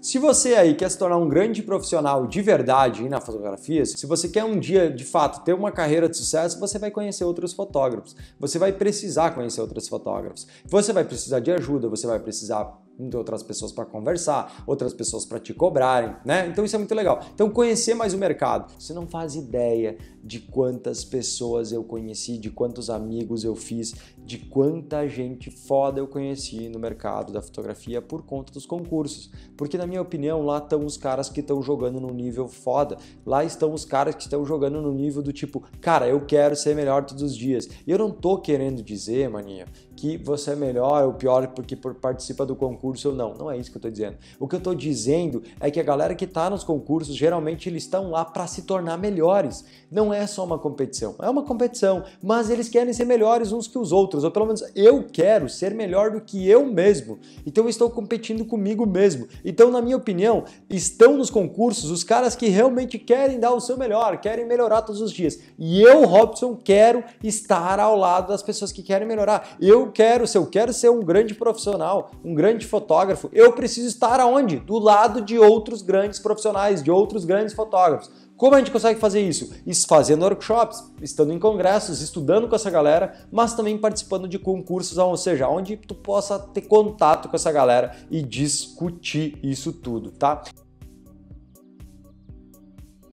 Se você aí quer se tornar um grande profissional de verdade na fotografia, se você quer um dia de fato ter uma carreira de sucesso, você vai conhecer outros fotógrafos. Você vai precisar conhecer outros fotógrafos. Você vai precisar de ajuda, você vai precisar outras pessoas para conversar, outras pessoas para te cobrarem, né? Então isso é muito legal. Então conhecer mais o mercado. Você não faz ideia de quantas pessoas eu conheci, de quantos amigos eu fiz, de quanta gente foda eu conheci no mercado da fotografia por conta dos concursos. Porque na minha opinião, lá estão os caras que estão jogando no nível foda. Lá estão os caras que estão jogando no nível do tipo, cara, eu quero ser melhor todos os dias. E eu não tô querendo dizer, maninha, que você é melhor ou pior porque participa do concurso ou não. Não é isso que eu estou dizendo. O que eu estou dizendo é que a galera que está nos concursos, geralmente eles estão lá para se tornar melhores. Não é só uma competição. É uma competição, mas eles querem ser melhores uns que os outros, ou pelo menos eu quero ser melhor do que eu mesmo. Então eu estou competindo comigo mesmo. Então, na minha opinião, estão nos concursos os caras que realmente querem dar o seu melhor, querem melhorar todos os dias. E eu, Robson, quero estar ao lado das pessoas que querem melhorar. Eu eu quero, se eu quero ser um grande profissional, um grande fotógrafo, eu preciso estar aonde? Do lado de outros grandes profissionais, de outros grandes fotógrafos. Como a gente consegue fazer isso? Fazendo workshops, estando em congressos, estudando com essa galera, mas também participando de concursos, ou seja, onde tu possa ter contato com essa galera e discutir isso tudo, tá?